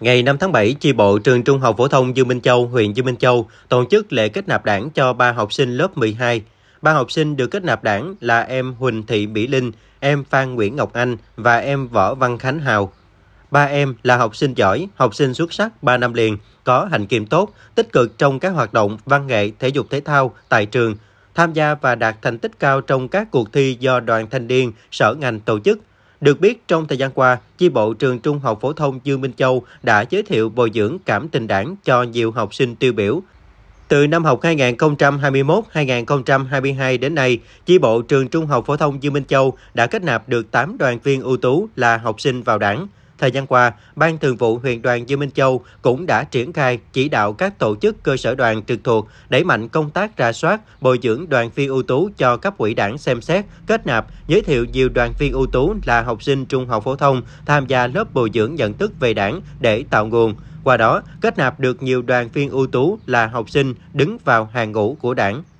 Ngày 5 tháng 7, chi bộ trường Trung học phổ thông Dương Minh Châu, huyện Dương Minh Châu tổ chức lễ kết nạp đảng cho 3 học sinh lớp 12. Ba học sinh được kết nạp đảng là em Huỳnh Thị Mỹ Linh, em Phan Nguyễn Ngọc Anh và em Võ Văn Khánh Hào. Ba em là học sinh giỏi, học sinh xuất sắc 3 năm liền, có hành kiểm tốt, tích cực trong các hoạt động văn nghệ, thể dục thể thao tại trường, tham gia và đạt thành tích cao trong các cuộc thi do đoàn thanh niên, sở ngành tổ chức – được biết, trong thời gian qua, chi bộ trường Trung học phổ thông Dương Minh Châu đã giới thiệu bồi dưỡng cảm tình đảng cho nhiều học sinh tiêu biểu. Từ năm học 2021-2022 đến nay, chi bộ trường Trung học phổ thông Dương Minh Châu đã kết nạp được 8 đoàn viên ưu tú là học sinh vào đảng. Thời gian qua, Ban Thường vụ huyện đoàn Dương Minh Châu cũng đã triển khai chỉ đạo các tổ chức cơ sở đoàn trực thuộc đẩy mạnh công tác ra soát, bồi dưỡng đoàn viên ưu tú cho cấp ủy đảng xem xét, kết nạp, giới thiệu nhiều đoàn viên ưu tú là học sinh trung học phổ thông tham gia lớp bồi dưỡng nhận thức về đảng để tạo nguồn. Qua đó, kết nạp được nhiều đoàn viên ưu tú là học sinh đứng vào hàng ngũ của đảng.